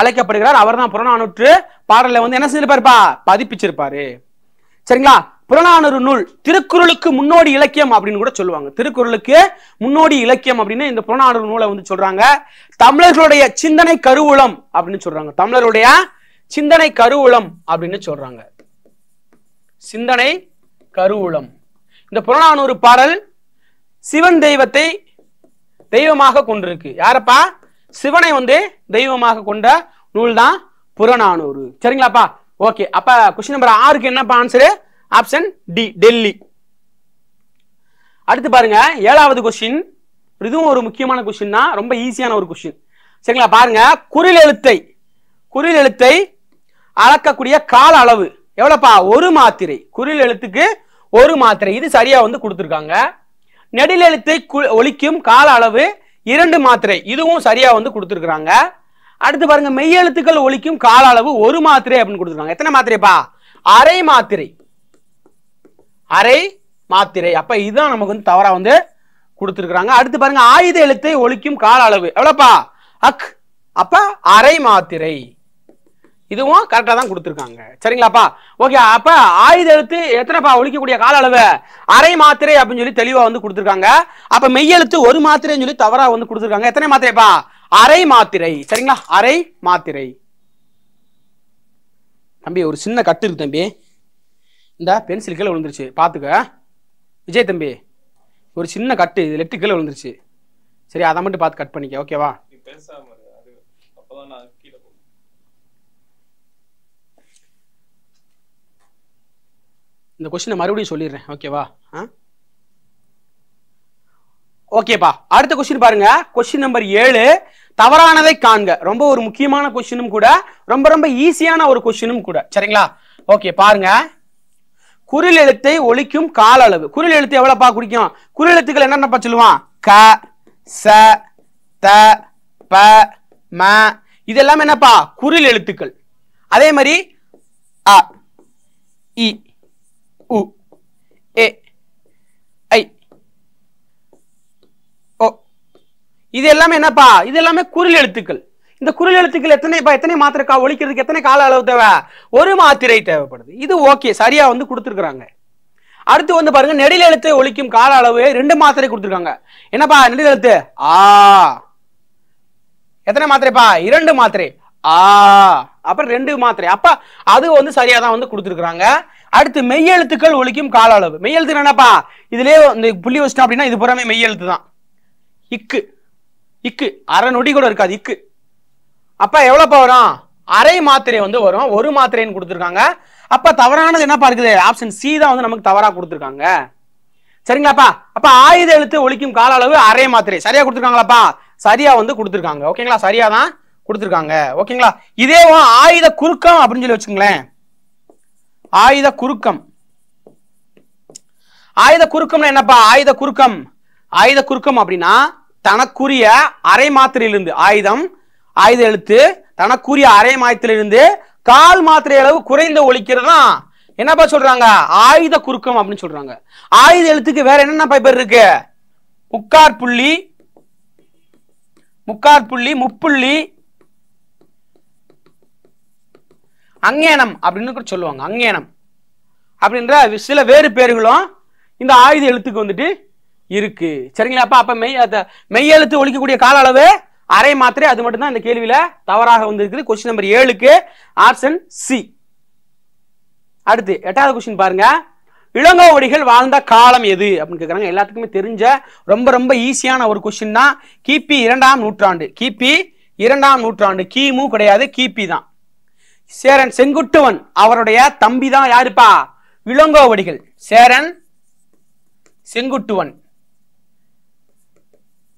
அழைக்கப்படுகிறார் அவர் தான் புறநானூற்று பாடலை வந்து என்ன செஞ்சிருப்பாருப்பா பதிப்பிச்சிருப்பாரு சரிங்களா புறநானூறு நூல் திருக்குறளுக்கு முன்னோடி இலக்கியம் அப்படின்னு கூட சொல்லுவாங்க திருக்குறளுக்கு முன்னோடி இலக்கியம் அப்படின்னு இந்த புறநானூறு நூலை வந்து சொல்றாங்க தமிழர்களுடைய சிந்தனை கருவூலம் அப்படின்னு சொல்றாங்க தமிழருடைய சிந்தனை கருவூலம் அப்படின்னு சொல்றாங்க சிந்தனை கருவூலம் இந்த புறநானூறு பாடல் சிவன் தெய்வத்தை தெய்வமாக கொண்டிருக்கு யாரப்பா சிவனை வந்து தெய்வமாக கொண்ட நூல் தான் புறநானூறு சரிங்களாப்பா ஓகே அப்ப கொஸ்டின் நம்பர் ஆறுக்கு என்னப்பா ஆன்சரு ஆப்ஷன் டி டெல்லி அடுத்து பாருங்க ஏழாவது கொஸ்டின் இதுவும் ஒரு முக்கியமான கொஸ்டின்னா ரொம்ப ஈஸியான ஒரு கொஸ்டின் சரிங்களா பாருங்க குரில் எழுத்தை குரில் எழுத்தை அளக்கக்கூடிய கால அளவு எவ்வளோப்பா ஒரு மாத்திரை குரில் எழுத்துக்கு ஒரு மாத்திரை இது சரியாக வந்து கொடுத்துருக்காங்க நெடில் எழுத்தை ஒழிக்கும் கால அளவு இரண்டு மாத்திரை இதுவும் சரியாக வந்து கொடுத்துருக்குறாங்க அடுத்து பாருங்க மெய்யெழுத்துக்கள் ஒழிக்கும் கால அளவு ஒரு மாத்திரை அப்படின்னு கொடுத்துருக்காங்க எத்தனை மாத்திரைப்பா அரை மாத்திரை அரை மாத்திரை அப்போ இதுதான் நமக்கு வந்து தவறாக வந்து கொடுத்துருக்குறாங்க அடுத்து பாருங்க ஆயுத எழுத்தை ஒழிக்கும் கால அளவு எவ்வளோப்பா அக் அப்போ அரை மாத்திரை இதுவும் கரெக்டாக தான் கொடுத்துருக்காங்க சரிங்களாப்பா ஓகே அப்போ ஆயுத எழுத்து எத்தனைப்பா ஒழிக்கக்கூடிய கால அளவு அரை மாத்திரை அப்படின்னு சொல்லி தெளிவாக வந்து கொடுத்துருக்காங்க அப்போ மெய்யெழுத்து ஒரு மாத்திரைன்னு சொல்லி தவறாக வந்து கொடுத்துருக்காங்க எத்தனை மாத்திரைப்பா அரை மாத்திரை சரிங்களா அரை மாத்திரை தம்பி ஒரு சின்ன கட்டு இருக்கு தம்பி இந்த பென்சில் கீழே விழுந்துருச்சு பார்த்துக்க விஜய் தம்பி ஒரு சின்ன கட்டு இது லெட்டு கீழே விழுந்துருச்சு சரி அதை மட்டும் பார்த்து கட் பண்ணிக்க ஓகேவா இந்த கொஸ்டினை மறுபடியும் சொல்லிடுறேன் ஓகேவா ஆ ஓகேப்பா அடுத்த கொஸ்டின் பாருங்க கொஸ்டின் நம்பர் ஏழு தவறானதை காண்க ரொம்ப ஒரு முக்கியமான கொஸ்டினும் கூட ரொம்ப ரொம்ப ஈஸியான ஒரு கொஸ்டினும் கூட சரிங்களா ஓகே பாருங்க குரில் எழுத்தை ஒழிக்கும் கால அளவு குரில் எழுத்து எவ்வளோப்பா குடிக்கும் குரில் எழுத்துக்கள் என்னென்னப்பா சொல்லுவான் க ச த ப ம இதெல்லாம் என்னப்பா குரில் எழுத்துக்கள் அதே மாதிரி அ இ உ ஏ ஐ ஓ இது எல்லாமே என்னப்பா இது எல்லாமே குரில் எழுத்துக்கள் இந்த குரல் எழுத்துக்கள் எத்தனை இப்போ எத்தனை மாத்திரை ஒழிக்கிறதுக்கு எத்தனை கால அளவு தேவை ஒரு மாத்திரை தேவைப்படுது இது ஓகே சரியாக வந்து கொடுத்துருக்குறாங்க அடுத்து வந்து பாருங்க நெடில் எழுத்தை ஒழிக்கும் கால அளவு ரெண்டு மாத்திரை கொடுத்துருக்காங்க என்னப்பா நெடில் எழுத்து ஆ எத்தனை மாத்திரைப்பா இரண்டு மாத்திரை ஆ அப்புறம் ரெண்டு மாத்திரை அப்ப அது வந்து சரியா தான் வந்து கொடுத்துருக்குறாங்க அடுத்து மெய்யெழுத்துக்கள் ஒழிக்கும் கால அளவு மெய்யெழுத்து என்னப்பா இதுலயே இந்த புள்ளி வச்சிட்டோம் அப்படின்னா இது புறமே மெய்யெழுத்து தான் இக்கு இக்கு அரை நொடி கூட இருக்காது இக்கு அப்போ எவ்வளோப்பா வரும் அரை மாத்திரை வந்து வரும் ஒரு மாத்திரைன்னு கொடுத்துருக்காங்க அப்போ தவறானது என்னப்பா இருக்குது ஆப்ஷன் சி தான் வந்து நமக்கு தவறாக கொடுத்துருக்காங்க சரிங்களாப்பா அப்போ ஆயுத எழுத்து ஒழிக்கும் கால அளவு அரை மாத்திரை சரியாக கொடுத்துருக்காங்களாப்பா சரியாக வந்து கொடுத்துருக்காங்க ஓகேங்களா சரியாக தான் கொடுத்துருக்காங்க ஓகேங்களா இதே ஆயுத குறுக்கம் அப்படின்னு சொல்லி வச்சுங்களேன் ஆயுத குறுக்கம் ஆயுத குறுக்கம்னா என்னப்பா ஆயுத குறுக்கம் ஆயுத குறுக்கம் அப்படின்னா தனக்குரிய அரை மாத்திரையிலிருந்து ஆயுதம் ஆயுத எழுத்து தனக்குரிய அரை மாயத்திலிருந்து கால் மாத்திரை அளவு குறைந்த ஒழிக்கிறதா என்னப்பா சொல்றாங்க ஆயுத குறுக்கம் அப்படின்னு சொல்றாங்க ஆயுத எழுத்துக்கு வேற என்னென்ன பேர் இருக்கு முக்கார் புள்ளி முக்கார் புள்ளி முப்புள்ளி அங்கேனம் அப்படின்னு கூட சொல்லுவாங்க அங்கேனம் அப்படின்ற சில வேறு பேர்களும் இந்த ஆயுத எழுத்துக்கு வந்துட்டு இருக்கு சரிங்களா அப்ப அப்ப மெய் மெய் எழுத்து ஒழிக்கக்கூடிய கால அளவு அரை மாத்திரை அது மட்டும்தான் இந்த கேள்வியில தவறாக வந்திருக்குது கொஸ்டின் நம்பர் ஏழுக்கு ஆப்ஷன் சி அடுத்து எட்டாவது கொஸ்டின் பாருங்க இளங்கோவடிகள் வாழ்ந்த காலம் எது அப்படின்னு கேட்குறாங்க எல்லாத்துக்குமே தெரிஞ்ச ரொம்ப ரொம்ப ஈஸியான ஒரு கொஸ்டின் தான் கிபி இரண்டாம் நூற்றாண்டு கிபி இரண்டாம் நூற்றாண்டு கிமு கிடையாது கிபி தான் சேரன் செங்குட்டுவன் அவருடைய தம்பி தான் யாருப்பா இளங்கோவடிகள் சேரன் செங்குட்டுவன்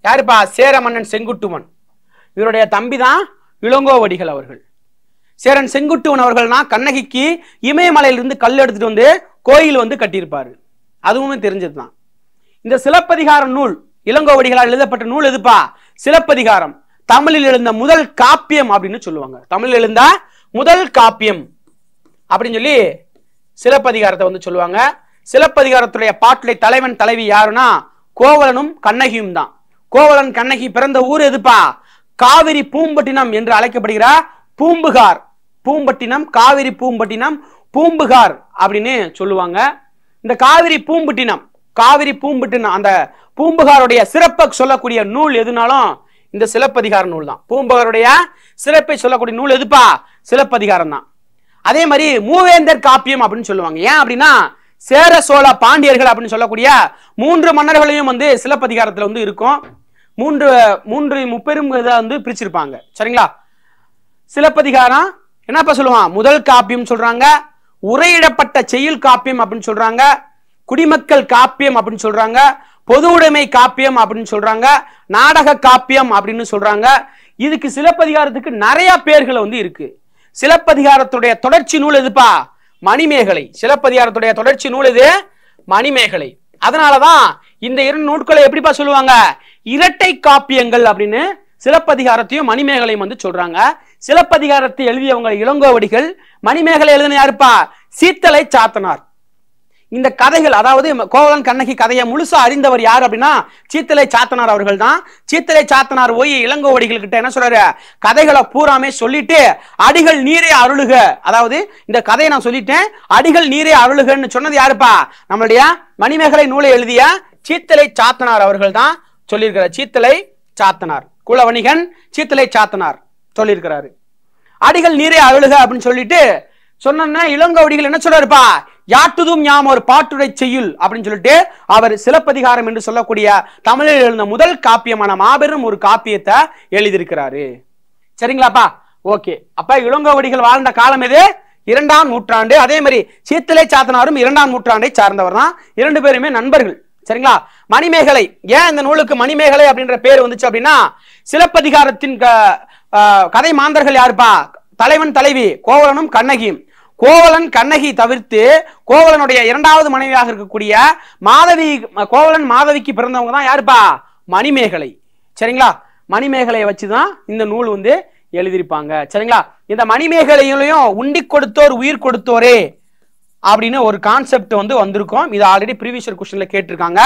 யாருப்பா சேர மன்னன் செங்குட்டுவன் இவருடைய தம்பி தான் இளங்கோவடிகள் அவர்கள் சேரன் செங்குட்டுவன் அவர்கள்னா கண்ணகிக்கு இமயமலையிலிருந்து கல் எடுத்துட்டு வந்து கோயில் வந்து கட்டியிருப்பாரு அதுவுமே தெரிஞ்சது தான் இந்த சிலப்பதிகார நூல் இளங்கோவடிகளால் எழுதப்பட்ட நூல் எதுப்பா சிலப்பதிகாரம் தமிழில் எழுந்த முதல் காப்பியம் அப்படின்னு சொல்லுவாங்க தமிழில் எழுந்த முதல் காப்பியம் அப்படின்னு சொல்லி சிலப்பதிகாரத்தை வந்து சொல்லுவாங்க சிலப்பதிகாரத்துடைய பாட்டுடைய தலைவன் தலைவி யாருன்னா கோவலனும் கண்ணகியும் தான் கோவலன் கண்ணகி பிறந்த ஊர் எதுப்பா காவிரி பூம்பட்டினம் என்று அழைக்கப்படுகிறார் பூம்புகார் பூம்பட்டினம் காவிரி பூம்பட்டினம் பூம்புகார் அப்படின்னு சொல்லுவாங்க இந்த காவிரி பூம்பட்டினம் காவிரி பூம்பட்டினம் அந்த பூம்புகாருடைய சிறப்பை சொல்லக்கூடிய நூல் எதுனாலும் இந்த சிலப்பதிகார நூல் தான் பூம்புகாருடைய சிறப்பை சொல்லக்கூடிய நூல் எதுப்பா சிலப்பதிகாரம் தான் அதே மாதிரி மூவேந்தர் காப்பியம் அப்படின்னு சொல்லுவாங்க ஏன் அப்படின்னா சேர சோழ பாண்டியர்கள் அப்படின்னு சொல்லக்கூடிய மூன்று மன்னர்களையும் வந்து சிலப்பதிகாரத்தில் வந்து இருக்கும் மூன்று மூன்று முப்பெரும் இதை வந்து பிரிச்சிருப்பாங்க சரிங்களா சிலப்பதிகாரம் என்னப்பா சொல்லுவான் முதல் காப்பியம் சொல்றாங்க உரையிடப்பட்ட செயல் காப்பியம் அப்படின்னு சொல்றாங்க குடிமக்கள் காப்பியம் அப்படின்னு சொல்றாங்க பொது உடைமை காப்பியம் அப்படின்னு சொல்றாங்க நாடக காப்பியம் அப்படின்னு சொல்றாங்க இதுக்கு சிலப்பதிகாரத்துக்கு நிறைய பேர்களை வந்து இருக்கு சிலப்பதிகாரத்துடைய தொடர்ச்சி நூல் எதுப்பா மணிமேகலை சிலப்பதிகாரத்துடைய தொடர்ச்சி நூல் எது மணிமேகலை அதனாலதான் இந்த இரண்டு நூட்களை எப்படிப்பா சொல்லுவாங்க இரட்டை காப்பியங்கள் அப்படின்னு சிலப்பதிகாரத்தையும் மணிமேகலையும் வந்து சொல்றாங்க சிலப்பதிகாரத்தை எழுதியவங்க இளங்கோவடிகள் மணிமேகலை எழுதின யாருப்பா சீத்தலை சாத்தனார் இந்த கதைகள் அதாவது கோவலன் கண்ணகி கதையை முழுசா அறிந்தவர் யார் அப்படின்னா சீத்தலை சாத்தனார் அவர்கள் தான் சீத்தலை சாத்தனார் போய் இளங்கோவடிகள் கிட்ட என்ன சொல்றாரு கதைகளை பூராமே சொல்லிட்டு அடிகள் நீரே அருளுக அதாவது இந்த கதையை நான் சொல்லிட்டேன் அடிகள் நீரே அருளுகன்னு சொன்னது யாருப்பா நம்மளுடைய மணிமேகலை நூலை எழுதிய சீத்தலை சாத்தனார் அவர்கள் தான் சொல்லியிருக்கிறார் சீத்தலை சாத்தனார் குலவணிகன் சீத்தலை சாத்தனார் சொல்லியிருக்கிறாரு அடிகள் நீரே அழுக அப்படின்னு சொல்லிட்டு சொன்னா இளங்கவடிகள் என்ன சொல்றாருப்பா யாட்டுதும் யாம் ஒரு பாட்டுரை செய்யுள் அப்படின்னு சொல்லிட்டு அவர் சிலப்பதிகாரம் என்று சொல்லக்கூடிய தமிழில் எழுந்த முதல் காப்பியமான மாபெரும் ஒரு காப்பியத்தை எழுதியிருக்கிறாரு சரிங்களாப்பா ஓகே அப்ப இளங்கவடிகள் வாழ்ந்த காலம் எது இரண்டாம் நூற்றாண்டு அதே மாதிரி சீத்தலை சாத்தனாரும் இரண்டாம் நூற்றாண்டை சார்ந்தவர் தான் இரண்டு பேருமே நண்பர்கள் சரிங்களா மணிமேகலை ஏன் இந்த நூலுக்கு மணிமேகலை அப்படின்ற பேர் வந்துச்சு அப்படின்னா சிலப்பதிகாரத்தின் கதை மாந்தர்கள் யாருப்பா தலைவன் தலைவி கோவலனும் கண்ணகியும் கோவலன் கண்ணகி தவிர்த்து கோவலனுடைய இரண்டாவது மனைவியாக இருக்கக்கூடிய மாதவி கோவலன் மாதவிக்கு பிறந்தவங்க தான் யாருப்பா மணிமேகலை சரிங்களா மணிமேகலையை வச்சுதான் இந்த நூல் வந்து எழுதியிருப்பாங்க சரிங்களா இந்த மணிமேகலையிலையும் உண்டி கொடுத்தோர் உயிர் கொடுத்தோரே அப்படின்னு ஒரு கான்செப்ட் வந்து வந்திருக்கும் இது ஆல்ரெடி ப்ரீவியஸ் கொஸ்டின்ல கேட்டிருக்காங்க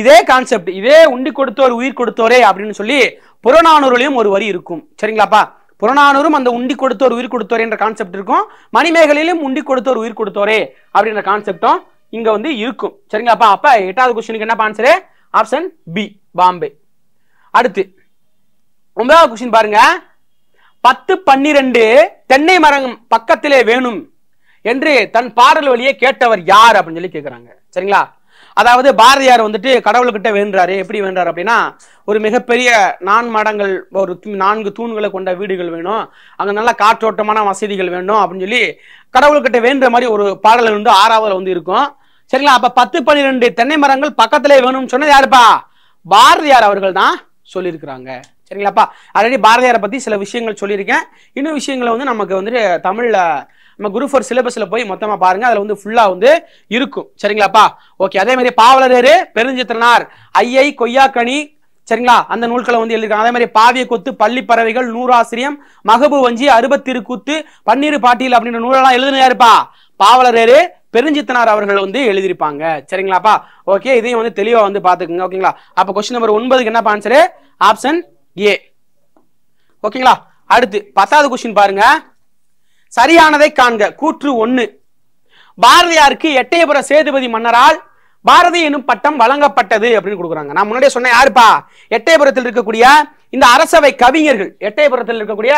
இதே கான்செப்ட் இதே உண்டி கொடுத்தோர் உயிர் கொடுத்தோரே அப்படின்னு சொல்லி புறநானூறுலையும் ஒரு வரி இருக்கும் சரிங்களாப்பா புறநானூரும் அந்த உண்டி கொடுத்தோர் உயிர் கொடுத்தோரே என்ற கான்செப்ட் இருக்கும் மணிமேகலையிலும் உண்டி கொடுத்தோர் உயிர் கொடுத்தோரே அப்படின்ற கான்செப்டும் இங்க வந்து இருக்கும் சரிங்களாப்பா அப்ப எட்டாவது கொஸ்டினுக்கு என்ன ஆன்சரு ஆப்ஷன் பி பாம்பே அடுத்து ஒன்பதாவது கொஸ்டின் பாருங்க பத்து பன்னிரெண்டு தென்னை மரம் பக்கத்திலே வேணும் என்று தன் பாடல் வழியே கேட்டவர் யார் அப்படின்னு சொல்லி கேட்குறாங்க சரிங்களா அதாவது பாரதியார் வந்துட்டு கடவுள்கிட்ட வேண்டாரு எப்படி வேண்டாரு அப்படின்னா ஒரு மிகப்பெரிய நான் மடங்கள் ஒரு நான்கு தூண்களை கொண்ட வீடுகள் வேணும் அங்கே நல்ல காற்றோட்டமான வசதிகள் வேணும் அப்படின்னு சொல்லி கடவுள்கிட்ட வேண்ட மாதிரி ஒரு பாடல் வந்து ஆறாவது வந்து இருக்கும் சரிங்களா அப்போ பத்து பன்னிரெண்டு தென்னை மரங்கள் பக்கத்திலே வேணும்னு சொன்னது யாருப்பா பாரதியார் அவர்கள் தான் சொல்லியிருக்கிறாங்க சரிங்களாப்பா ஆல்ரெடி பாரதியாரை பற்றி சில விஷயங்கள் சொல்லியிருக்கேன் இன்னும் விஷயங்களை வந்து நமக்கு வந்துட்டு தமிழில் நம்ம குரூப் ஃபோர் சிலபஸ்ல போய் மொத்தமா பாருங்க அதுல வந்து ஃபுல்லா வந்து இருக்கும் சரிங்களாப்பா ஓகே அதே மாதிரி பாவலரேரு பெருஞ்சித்திரனார் ஐயை கொய்யாக்கனி சரிங்களா அந்த நூல்களை வந்து எழுதிருக்காங்க அதே மாதிரி பாவிய கொத்து பள்ளி பறவைகள் நூறாசிரியம் மகபு வஞ்சி அறுபத்திரு கூத்து பன்னீர் பாட்டியல் அப்படின்ற நூலெல்லாம் எழுதுனா பாவலரேரு பெருஞ்சித்தனார் அவர்கள் வந்து எழுதியிருப்பாங்க சரிங்களாப்பா ஓகே இதையும் வந்து தெளிவாக வந்து பார்த்துக்குங்க ஓகேங்களா அப்போ கொஸ்டின் நம்பர் ஒன்பதுக்கு என்ன ஆன்சரு ஆப்ஷன் ஏ ஓகேங்களா அடுத்து பத்தாவது கொஸ்டின் பாருங்க சரியானதை காண்க கூற்று ஒன்று பாரதியாருக்கு எட்டயபுர சேதுபதி மன்னரால் பாரதி எனும் பட்டம் வழங்கப்பட்டது அப்படின்னு கொடுக்குறாங்க நான் முன்னாடியே சொன்னேன் யாருப்பா எட்டயபுரத்தில் இருக்கக்கூடிய இந்த அரசவை கவிஞர்கள் எட்டயபுரத்தில் இருக்கக்கூடிய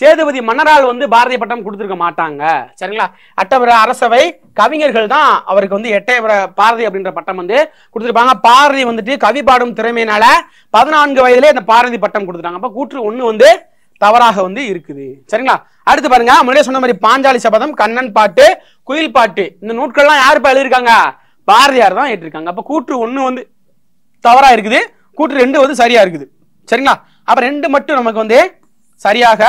சேதுபதி மன்னரால் வந்து பாரதி பட்டம் கொடுத்துருக்க மாட்டாங்க சரிங்களா அட்டபுர அரசவை கவிஞர்கள் தான் அவருக்கு வந்து எட்டயபுர பாரதி அப்படின்ற பட்டம் வந்து கொடுத்துருப்பாங்க பாரதி வந்துட்டு கவி பாடும் திறமையினால பதினான்கு வயதிலே அந்த பாரதி பட்டம் கொடுத்துட்டாங்க அப்போ கூற்று ஒன்று வந்து தவறாக வந்து இருக்குது சரிங்களா அடுத்து பாருங்க முன்னே சொன்ன மாதிரி பாஞ்சாலி சபதம் கண்ணன் பாட்டு குயில் பாட்டு இந்த நூட்கள்லாம் யாருப்பா எழுதியிருக்காங்க பாரதியார் தான் ஏற்றிருக்காங்க அப்போ கூற்று ஒன்று வந்து தவறாக இருக்குது கூற்று ரெண்டு வந்து சரியாக இருக்குது சரிங்களா அப்போ ரெண்டு மட்டும் நமக்கு வந்து சரியாக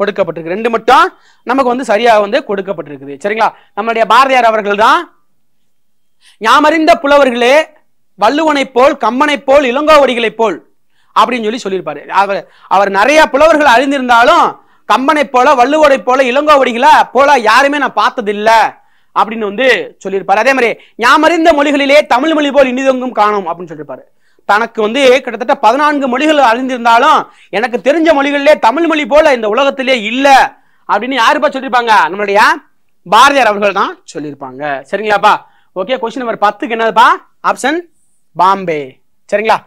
கொடுக்கப்பட்டிருக்கு ரெண்டு மட்டும் நமக்கு வந்து சரியாக வந்து கொடுக்கப்பட்டிருக்குது சரிங்களா நம்மளுடைய பாரதியார் அவர்கள் தான் யாமறிந்த புலவர்களே வள்ளுவனை போல் கம்மனை போல் இளங்கோவடிகளை போல் அப்படின்னு சொல்லி சொல்லியிருப்பாரு அவர் அவர் நிறைய புலவர்கள் அறிந்திருந்தாலும் கம்பனை போல வள்ளுவோடை போல இளங்கோவடிகளை போல யாருமே நான் பார்த்ததில்ல அப்படின்னு வந்து சொல்லியிருப்பாரு அதே மாதிரி ஞாமறிந்த மொழிகளிலே தமிழ் மொழி போல் இனிதொங்கும் காணும் அப்படின்னு சொல்லியிருப்பாரு தனக்கு வந்து கிட்டத்தட்ட பதினான்கு மொழிகள் அறிந்திருந்தாலும் எனக்கு தெரிஞ்ச மொழிகளிலே தமிழ் மொழி போல இந்த உலகத்திலே இல்லை அப்படின்னு யாருப்பா சொல்லியிருப்பாங்க நம்மளுடைய பாரதியார் அவர்கள் தான் சொல்லியிருப்பாங்க சரிங்களாப்பா ஓகே கொஸ்டின் நம்பர் பத்துக்கு என்னதுப்பா ஆப்ஷன் பாம்பே சரிங்களா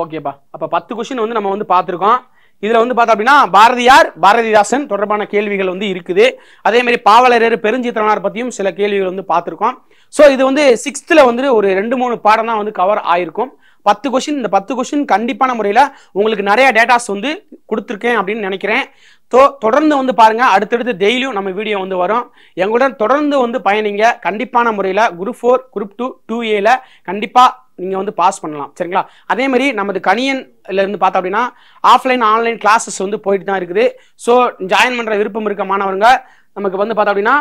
ஓகேப்பா அப்போ பத்து கொஸ்டின் வந்து நம்ம வந்து பார்த்துருக்கோம் இதில் வந்து பார்த்தோம் அப்படின்னா பாரதியார் பாரதிதாசன் தொடர்பான கேள்விகள் வந்து இருக்குது அதே மாதிரி பாவலரேறு பெருஞ்சித்திரனார் பற்றியும் சில கேள்விகள் வந்து பார்த்துருக்கோம் ஸோ இது வந்து சிக்ஸ்த்தில் வந்து ஒரு ரெண்டு மூணு பாடம் தான் வந்து கவர் ஆயிருக்கும் பத்து கொஷின் இந்த பத்து கொஷின் கண்டிப்பான முறையில் உங்களுக்கு நிறைய டேட்டாஸ் வந்து கொடுத்துருக்கேன் அப்படின்னு நினைக்கிறேன் ஸோ தொடர்ந்து வந்து பாருங்கள் அடுத்தடுத்து டெய்லியும் நம்ம வீடியோ வந்து வரும் எங்களுடன் தொடர்ந்து வந்து பயணிங்க கண்டிப்பான முறையில் group four group two two ஏல கண்டிப்பாக நீங்கள் வந்து பாஸ் பண்ணலாம் சரிங்களா அதே மாதிரி நமது கணியன்லேருந்து பார்த்தோம் அப்படின்னா ஆஃப்லைன் ஆன்லைன் கிளாஸஸ் வந்து போயிட்டு தான் இருக்குது ஸோ ஜாயின் பண்ணுற விருப்பம் இருக்க மாணவருங்க நமக்கு வந்து பார்த்தோம் அப்படின்னா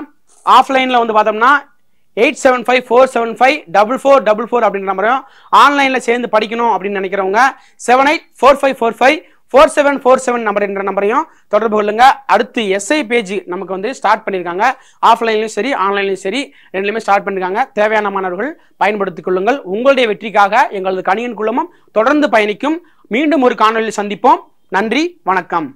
ஆஃப்லைனில் வந்து பார்த்தோம்னா eight seven five four seven five double four double four அப்படின்ற மாதிரியும் ஆன்லைனில் சேர்ந்து படிக்கணும் அப்படின்னு நினைக்கிறவங்க seven eight four five four five four seven four seven number என்ற நம்பரையும் தொடர்பு கொள்ளுங்க அடுத்து எஸ்ஐ பேஜ் நமக்கு வந்து ஸ்டார்ட் பண்ணியிருக்காங்க ஆஃப்லைன்லையும் சரி ஆன்லைன்லையும் சரி ரெண்டுலையுமே ஸ்டார்ட் பண்ணியிருக்காங்க தேவையான மாணவர்கள் பயன்படுத்திக் கொள்ளுங்கள் உங்களுடைய வெற்றிக்காக எங்களது கணியின் குழுமம் தொடர்ந்து பயணிக்கும் மீண்டும் ஒரு காணொலியில் சந்திப்போம் நன்றி வணக்கம்